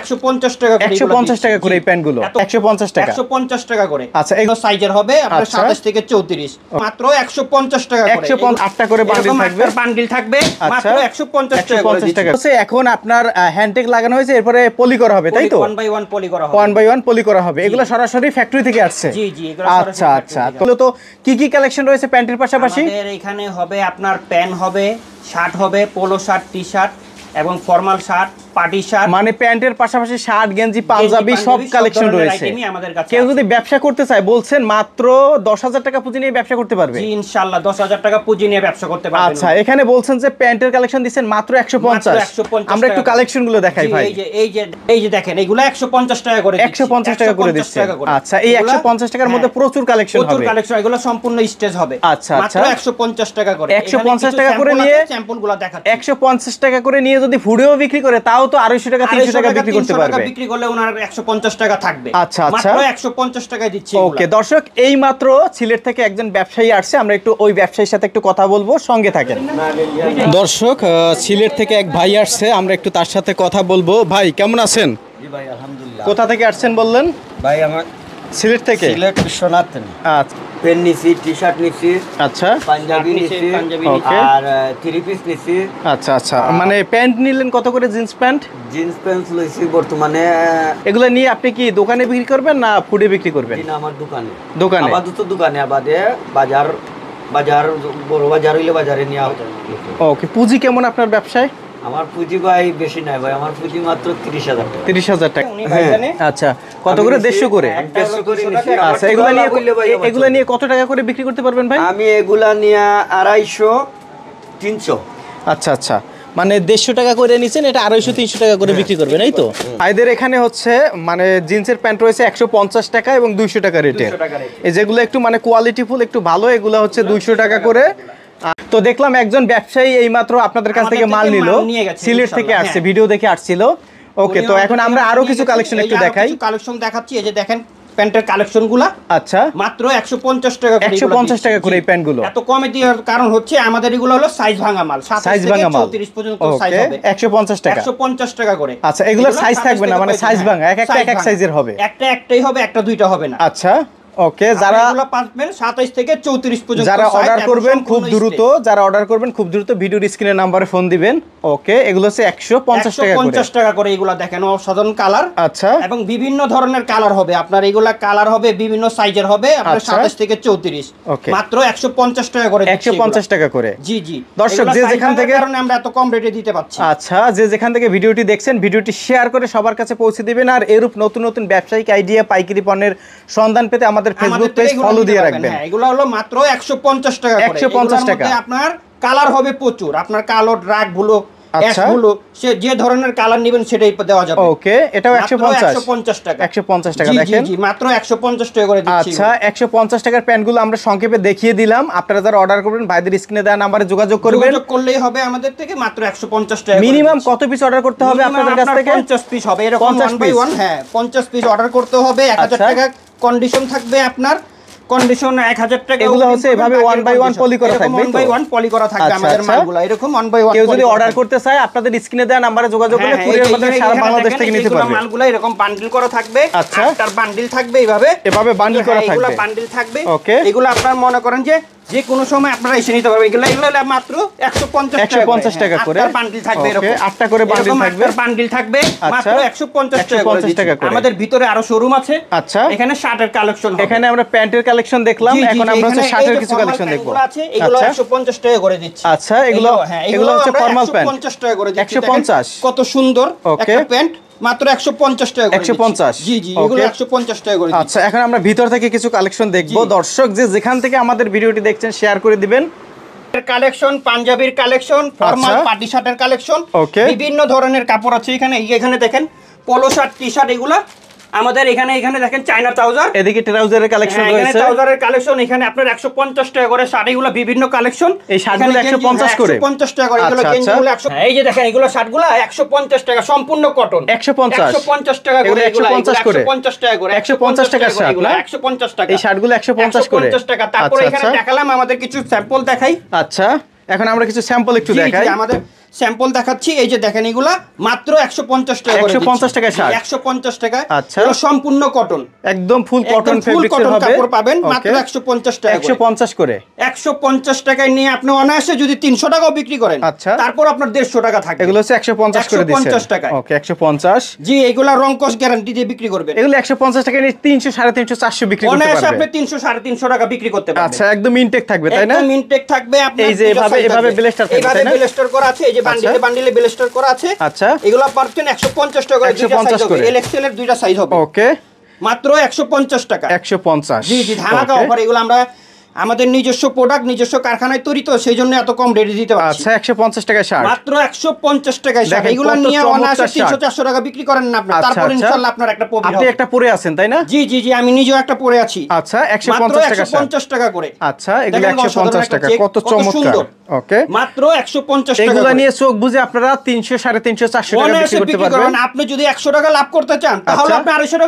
একশো পঞ্চাশ টাকা একশো পঞ্চাশ টাকা করে এই প্যান্ট একশো পঞ্চাশ টাকা একশো পঞ্চাশ টাকা করে আচ্ছা সাইজের হবে আচ্ছা। সাতাশ থেকে চৌত্রিশ মাত্র একশো পঞ্চাশ টাকা একশো আটটা করে থাকবে আচ্ছা। একশো পঞ্চাশ টাকা এখন আপনার হ্যান্ডটেক লাগানো হয়েছে এরপরে পলি করা হবে তাই তো ওয়ান বাই ওয়ান পলি করা ওয়ান বাই ওয়ান হবে এগুলো সরাসরি ফ্যাক্টরি থেকে আসছে আচ্ছা আচ্ছা তো কি কি কালেকশন রয়েছে প্যান্টের পাশাপাশি এখানে হবে আপনার প্যান্ট হবে শার্ট হবে পোলো শার্ট টি শার্ট এবং ফর্মাল শার্ট পার্টি শার্ট মানে প্যান্টের পাশাপাশি শার্ট গেঞ্জি পাঞ্জাবি সব কালেকশন রয়েছে কেউ যদি ব্যবসা করতে চায় বলছেন মাত্র দশ হাজার টাকা পুঁজি নিয়ে ব্যবসা করতে পারবে ইনশাল্লাহ দশ হাজার টাকা পুঁজি নিয়ে ব্যবসা করতে পারবে আচ্ছা এখানে বলছেন যে প্যান্টের কালেকশন দিচ্ছেন মাত্র একশো পঞ্চাশ আমরা একটু কালেকশন গুলো দেখাই ভাই এই যে এই যে দেখেন এগুলো একশো পঞ্চাশ টাকা করে একশো পঞ্চাশ টাকা করে দিচ্ছে আচ্ছা এই একশো পঞ্চাশ টাকার মধ্যে প্রচুর কালেকশন প্রচুর কালেকশন এগুলো সম্পূর্ণ স্টেজ হবে আচ্ছা আচ্ছা একশো পঞ্চাশ টাকা করে একশো পঞ্চাশ টাকা করে নিয়ে শ্যাম্পুল গুলো দেখা একশো পঞ্চাশ টাকা করে নিয়ে যদি ভুড়েও বিক্রি করে তাও তাও তো আড়াইশো টাকা তিনশো টাকা বিক্রি করতে পারবে বিক্রি করলে ওনার একশো পঞ্চাশ টাকা থাকবে আচ্ছা আচ্ছা একশো পঞ্চাশ টাকায় দিচ্ছি ওকে দর্শক এই মাত্র সিলেট থেকে একজন ব্যবসায়ী আসছে আমরা একটু ওই ব্যবসায়ীর সাথে একটু কথা বলবো সঙ্গে থাকেন দর্শক সিলেট থেকে এক ভাই আসছে আমরা একটু তার সাথে কথা বলবো ভাই কেমন আছেন কোথা থেকে আসছেন বললেন ভাই আমার সিলেট থেকে সিলেট বিশ্বনাথ আচ্ছা আচ্ছা। নিছি পাঞ্জাবি আর পিস আচ্ছা আচ্ছা মানে প্যান্ট নিলেন কত করে জিন্স প্যান্ট জিন্স প্যান্ট বর্তমানে এগুলো নিয়ে আপনি কি দোকানে বিক্রি করবেন না ফুডে বিক্রি করবেন না আমার দোকানে দোকানে দোকানে বাজার বাজার বড় বাজার হইলে বাজারে ওকে পুঁজি কেমন আপনার ব্যবসায় আমার পুঁজি ভাই বেশি নাই ভাই আমার পুঁজি মাত্র 30000 টাকা 30000 হ্যাঁ। আচ্ছা, টাকা আচ্ছা কত করে দেড়শো করে এগুলো নিয়ে কত টাকা করে বিক্রি করতে পারবেন ভাই আমি এগুলা নিয়ে আড়াইশো তিনশো আচ্ছা আচ্ছা মানে দেড়শো টাকা করে নিচ্ছেন এটা আড়াইশো তিনশো টাকা করে হ্যাঁ। বিক্রি করবেন এই তো ভাইদের এখানে হচ্ছে মানে জিন্সের প্যান্ট রয়েছে একশো পঞ্চাশ টাকা এবং দুইশো টাকা রেটে যেগুলো একটু মানে কোয়ালিটি ফুল একটু ভালো এগুলো হচ্ছে দুইশো টাকা করে তো দেখলাম একজন ব্যবসায়ী এইমাত্র আপনাদের কাছ থেকে মাল নিল সিলেট থেকে আসছে হ্যাঁ। ভিডিও দেখে আসছিল ওকে তো এখন আমরা আরো কিছু কালেকশন একটু দেখাই কালেকশন দেখাচ্ছি এই যে দেখেন প্যান্টের কালেকশন আচ্ছা মাত্র একশো পঞ্চাশ টাকা করে প্যান্ট গুলো এত কমে দেওয়ার কারণ হচ্ছে আমাদের এগুলো হলো সাইজ ভাঙা মাল সাইজ ভাঙা মাল একশো পঞ্চাশ টাকা একশো পঞ্চাশ টাকা করে আচ্ছা এগুলো সাইজ থাকবে না মানে সাইজ হ্যাঁ, ভাঙা এক এক সাইজের হবে একটা একটাই হবে একটা দুইটা হবে না আচ্ছা ওকে যারা পাবেন 27 থেকে চৌত্রিশ পর্যন্ত যারা অর্ডার করবেন খুব দ্রুত যারা অর্ডার করবেন খুব দ্রুত ভিডিওর স্ক্রিনে নম্বরে ফোন দিবেন ওকে এগুলো হচ্ছে পঞ্চাশ টাকা করে টাকা করে এগুলো দেখেন অসাধারণ কালার আচ্ছা এবং বিভিন্ন ধরনের কালার হবে আপনার এগুলা কালার হবে বিভিন্ন সাইজের হবে আপনার 27 আচ্ছা। থেকে 34 মাত্র 150 টাকা করে একশো পঞ্চাশ টাকা করে জি জি দর্শক যে যেখান থেকে কারণে আমরা এত কম রেটে দিতে পারছি আচ্ছা যে যেখান থেকে ভিডিওটি দেখছেন ভিডিওটি শেয়ার করে সবার কাছে পৌঁছে দিবেন আর এরূপ নতুন নতুন ব্যবসায়িক আইডিয়া পাইকারি পণ্যের সন্ধান পেতে আমাদের আমাদের ফেসবুক পেজ ফলো দিয়ে রাখবেন হ্যাঁ, এগুলো হলো মাত্র 150 টাকা করে 150 টাকা আপনার কালার হবে প্রচুর আপনার কালো ড্রাগ গুলো গুলো সে যে ধরনের কালার নেবেন সেটাই দেওয়া যাবে ওকে এটাও 150 150 টাকা 150 টাকা দেখেন জি মাত্র 150 টাকা করে দিচ্ছি আচ্ছা 150 টাকার প্যান্টগুলো আমরা সংক্ষেপে দেখিয়ে দিলাম আপনারা যারা অর্ডার করবেন ভাইদের স্ক্রিনে দেওয়া নম্বরে যোগাযোগ করবেন যোগাযোগ করলেই হবে আমাদের থেকে মাত্র 150 টাকা মিনিমাম কত পিস অর্ডার করতে হবে আপনাদের কাছ থেকে 50 পিস হবে এরকম 1 বাই 1 হ্যাঁ 50 পিস অর্ডার করতে হবে 1000 আচ্ছা। টাকা কন্ডিশন থাকবে আপনার কন্ডিশন 1000 টাকা এগুলো হচ্ছে এভাবে 1 বাই 1 পলি করা থাকবে 1 বাই 1 পলি করা থাকবে আমাদের আচ্ছা। মালগুলো এরকম 1 বাই 1 কেউ যদি অর্ডার করতে চায় আপনাদের স্ক্রিনে দেওয়া নম্বরে যোগাযোগ হ্যাঁ, করলে কুরিয়ার মাধ্যমে সারা বাংলাদেশ থেকে নিতে পারবে মালগুলো এরকম বান্ডিল করা থাকবে আচ্ছা তার বান্ডিল থাকবে এইভাবে এভাবে বান্ডিল করা হ্যাঁ, থাকবে এগুলো বান্ডিল থাকবে ওকে এগুলো আপনারা মনে করেন যে যে কোনো সময় আপনারা এসে নিতে পারবেন এগুলো এগুলো মাত্র একশো পঞ্চাশ একশো পঞ্চাশ টাকা করে বান্ডিল থাকবে আটটা করে বান্ডিল থাকবে মাত্র একশো পঞ্চাশ টাকা করে আমাদের ভিতরে আরো শোরুম আছে আচ্ছা এখানে শার্টের কালেকশন এখানে আমরা প্যান্টের কালেকশন দেখলাম এখন আমরা শার্টের কিছু কালেকশন দেখবো আছে এগুলো আচ্ছা। একশো পঞ্চাশ টাকা করে দিচ্ছি আচ্ছা এগুলো হ্যাঁ এগুলো হচ্ছে ফর্মাল প্যান্ট পঞ্চাশ টাকা করে একশো পঞ্চাশ কত সুন্দর একটা প্যান্ট আচ্ছা, ভিতর থেকে কিছু কালেকশন দর্শক যে যেখান থেকে আমাদের ভিডিওটি দেখছেন শেয়ার করে দিবেন কালেকশন পাঞ্জাবির কালেকশন পার্টি কালেকশন বিভিন্ন ধরনের কাপড় আছে এখানে এখানে দেখেন পলো শার্ট টি শার্ট এগুলা আমাদের এখানে এখানে দেখেন চাইনা ট্রাউজার এদিকে ট্রাউজারের কালেকশন রয়েছে এখানে ট্রাউজারের কালেকশন এখানে আপনার 150 টাকা করে শাড়িগুলো বিভিন্ন কালেকশন এই শাড়িগুলো 150 করে 150 টাকা করে এগুলো গেঞ্জিগুলো 100 এই যে দেখেন এগুলো শাড়িগুলো 150 টাকা সম্পূর্ণ কটন 150 150 টাকা করে এগুলো 150 করে 150 টাকা করে 150 টাকা শার্ট না 150 টাকা এই শাড়িগুলো 150 করে 150 টাকা তারপর এখানে দেখালাম আমাদের কিছু স্যাম্পল দেখাই আচ্ছা এখন আমরা কিছু স্যাম্পল একটু দেখাই আমাদের স্যাম্পল দেখাচ্ছি এই যে দেখেন এগুলা মাত্র একশো পঞ্চাশ টাকা একশো পঞ্চাশ টাকা একশো পঞ্চাশ টাকা আচ্ছা সম্পূর্ণ কটন একদম ফুল কটন ফুল কটন কাপড় পাবেন মাত্র একশো পঞ্চাশ টাকা একশো পঞ্চাশ করে একশো পঞ্চাশ টাকায় নিয়ে আপনি অনায়াসে যদি তিনশো টাকাও বিক্রি করেন আচ্ছা তারপর আপনার দেড়শো টাকা থাকে এগুলো হচ্ছে একশো পঞ্চাশ করে পঞ্চাশ টাকা ওকে একশো পঞ্চাশ জি এগুলা রংকস গ্যারান্টি দিয়ে বিক্রি করবেন এগুলো একশো পঞ্চাশ টাকা নিয়ে তিনশো সাড়ে তিনশো চারশো বিক্রি অনায়াসে আপনি তিনশো সাড়ে তিনশো টাকা বিক্রি করতে পারবেন আচ্ছা একদম ইনটেক থাকবে তাই না ইনটেক থাকবে আপনি এই যে এভাবে এভাবে ব্লেস্টার এভাবে ব্লেস্টার করা আছে এই যে এই বান্ডিলে আচ্ছা। করা আছে আচ্ছা এগুলো 150 টাকা করে দুইটা এর দুইটা সাইজ হবে ওকে মাত্র 150 টাকা 150 জি জি অফার এগুলো আমরা আমাদের নিজস্ব প্রোডাক্ট নিজস্ব কারখানায় তৈরি তো সেই জন্য এত কম রেডি দিতে পারছি আচ্ছা 150 টাকায় শার্ট মাত্র 150 টাকায় শার্ট এগুলো নিয়ে অনায়াসে 300 400 টাকা বিক্রি করেন না আপনি আচ্ছা, তারপর আচ্ছা। ইনশাআল্লাহ আপনার একটা পরে আপনি একটা পরে আছেন তাই না জি জি জি আমি নিজেও একটা পরে আছি আচ্ছা 150 টাকা 150 টাকা করে আচ্ছা এগুলো 150 টাকা কত চমৎকার এবং কাপড় পাচ্ছেন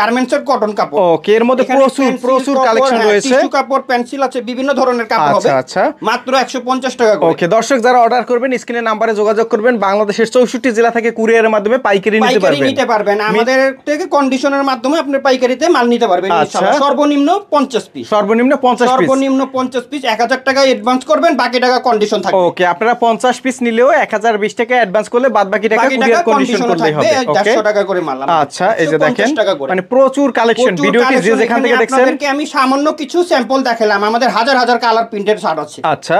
গার্মেন্টস এর কটন কাপড় ওকে এর মধ্যে প্রচুর প্রচুর হ্যাঁ, কাপড় আছে বিভিন্ন ধরনের কাপড় হবে আচ্ছা, আচ্ছা। মাত্র টাকা করে দর্শক যারা অর্ডার করবেন স্ক্রিনে নাম্বারে যোগাযোগ করবেন বাংলাদেশের চৌষট্টি জেলা থেকে কুরিয়ারের মাধ্যমে পাইকারি নিতে পারবেন নিতে পারবেন আমাদের থেকে কন্ডিশনের মাধ্যমে আপনি পাইকারিতে মাল নিতে পারবেন আচ্ছা। সর্বনিম্ন পঞ্চাশ পিস সর্বনিম্ন পঞ্চাশ সর্বনিম্ন পঞ্চাশ পিস এক হাজার টাকা অ্যাডভান্স করবেন বাকি টাকা কন্ডিশন থাকবে ওকে আপনারা পঞ্চাশ পিস নিলেও এক হাজার বিশ টাকা অ্যাডভান্স করলে বাদ বাকি টাকা কুরিয়ার কন্ডিশন করলে হবে ওকে টাকা করে মাল আচ্ছা এই যে দেখেন মানে প্রচুর কালেকশন ভিডিওটি যে যেখান থেকে দেখছেন আপনাদেরকে আমি সামান্য কিছু স্যাম্পল দেখালাম আমাদের হাজার হাজার কালার প্রিন্টেড শার্ট আছে আচ্ছা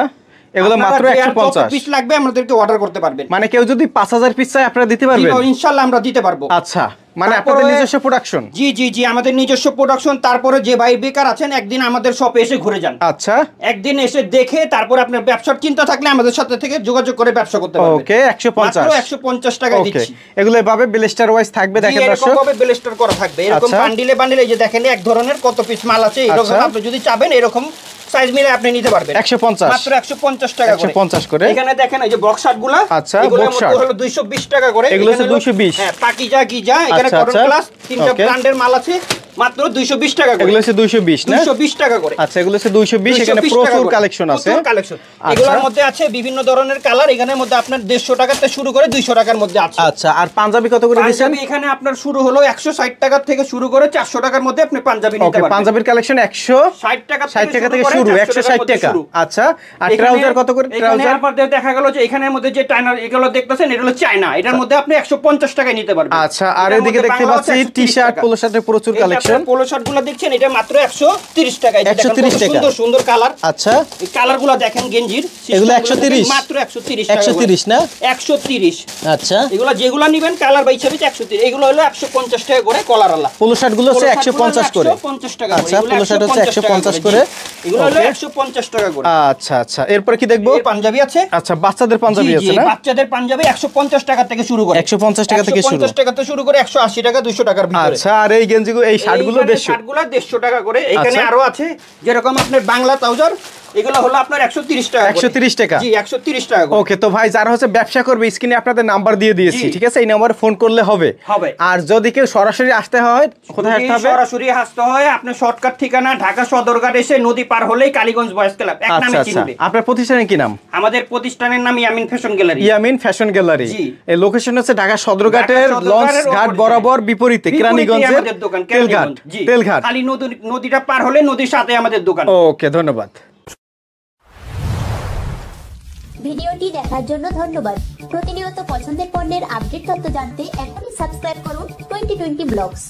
এগুলো মাত্র 150 পিস লাগবে আমাদেরকে অর্ডার করতে পারবেন মানে কেউ যদি 5000 পিস চাই আপনারা দিতে পারবেন ইনশাআল্লাহ আমরা দিতে পারবো আচ্ছা মানে আপনাদের নিজস্ব প্রোডাকশন জি জি জি আমাদের নিজস্ব প্রোডাকশন তারপরে যে ভাই বেকার আছেন একদিন আমাদের শপে এসে ঘুরে যান আচ্ছা একদিন এসে দেখে তারপর আপনার ব্যবসার চিন্তা থাকলে আমাদের সাথে থেকে যোগাযোগ করে ব্যবসা করতে পারবেন ওকে 150 মাত্র 150 টাকা দিচ্ছি এগুলো এভাবে ব্লেস্টার ওয়াইজ থাকবে দেখেন দর্শক এরকম ভাবে ব্লেস্টার করা থাকবে এরকম বান্ডিলে আচ্ছা। বান্ডিলে যে দেখেন এক ধরনের কত পিস মাল আছে এরকম আচ্ছা। আপনি যদি চাবেন এরকম সাইজ মিলে আপনি নিতে পারবেন 150 মাত্র 150 টাকা করে 150 করে এখানে দেখেন এই যে বক্স শার্টগুলো আচ্ছা এগুলোর মধ্যে হলো 220 টাকা করে এগুলো 220 হ্যাঁ পাকিজা কিজা এখানে কটন আচ্ছা, প্লাস আচ্ছা। তিনটা ব্র্যান্ডের মাল আছে মাত্র 220 টাকা করে এগুলো হচ্ছে 220 না 220 টাকা করে আচ্ছা এগুলো হচ্ছে 220 এখানে প্রচুর কালেকশন আছে কালেকশন আচ্ছা। এগুলোর মধ্যে আছে বিভিন্ন ধরনের কালার এখানের মধ্যে আপনার 150 টাকা থেকে শুরু করে 200 টাকার মধ্যে আছে আচ্ছা আর পাঞ্জাবি কত করে দিবেন এখানে আপনার শুরু হলো 160 টাকা থেকে শুরু করে 400 টাকার মধ্যে আপনি পাঞ্জাবি নিতে পারবেন পাঞ্জাবির কালেকশন 160 টাকা 60 টাকা থেকে শুরু 160 টাকা আচ্ছা আর ট্রাউজার কত করে ট্রাউজার আপনাদের দেখা গেল যে এখানের মধ্যে যে টাইনার এগুলো দেখতেছেন এটা হলো চায়না এটার আচ্ছা। মধ্যে আপনি 150 টাকায় নিতে পারবেন আচ্ছা আর এদিকে দেখতে পাচ্ছি টি-শার্ট পোলোর সাথে প্রচুর কালেকশন পাচ্ছেন পোলো শার্টগুলো দেখছেন এটা মাত্র 130 টাকা 130 টাকা সুন্দর সুন্দর কালার আচ্ছা এই কালারগুলো দেখেন গেঞ্জির এগুলো 130 মাত্র 130 130 না 130 আচ্ছা এগুলো যেগুলো নেবেন কালার বাই হিসাবে 130 এগুলো হলো 150 টাকা করে কলার পোলো শার্টগুলো হচ্ছে 150 করে 150 টাকা আচ্ছা পোলো শার্ট হচ্ছে 150 করে এগুলো হলো 150 টাকা করে আচ্ছা আচ্ছা এরপর কি দেখবো পাঞ্জাবি আছে আচ্ছা বাচ্চাদের পাঞ্জাবি আছে না বাচ্চাদের পাঞ্জাবি 150 টাকা থেকে শুরু করে 150 টাকা থেকে শুরু 150 টাকা থেকে শুরু করে 180 টাকা 200 টাকার ভিতরে আচ্ছা আর এই গেঞ্জিগুলো এই শার্টগুলো 150 শার্টগুলো টাকা করে এখানে আচ্ছা। আরো আছে যেরকম আপনার বাংলা ট্রাউজার এগুলো হলো আপনার 130 টাকা 130 টাকা জি 130 টাকা ওকে তো ভাই যারা হচ্ছে ব্যবসা করবে স্ক্রিনে আপনাদের নাম্বার দিয়ে দিয়েছি ঠিক আছে এই নম্বরে ফোন করলে হবে হবে আর যদি কেউ সরাসরি আসতে হয় কোথায় আসতে হবে সরাসরি আসতে হয় আপনার শর্টকাট ঠিকানা ঢাকা সদরঘাট এসে নদী পার হলেই কালীগঞ্জ বয়েজ ক্লাব এক নামে আচ্ছা, আচ্ছা। চিনবে আপনার প্রতিষ্ঠানের কি নাম আমাদের প্রতিষ্ঠানের নাম Yamin fashion gallery Yamin fashion gallery এই লোকেশন হচ্ছে ঢাকা সদরঘাটের লঞ্চ ঘাট বরাবর বিপরীতে কেরানীগঞ্জের তেলঘাট তেলঘাট খালি নদীটা পার হলে নদীর সাথে আমাদের দোকান ওকে ধন্যবাদ ভিডিওটি দেখার জন্য ধন্যবাদ প্রতিনিয়ত পছন্দের পণ্যের আপডেট তথ্য জানতে এখনই সাবস্ক্রাইব করুন টোয়েন্টি টোয়েন্টি ব্লগস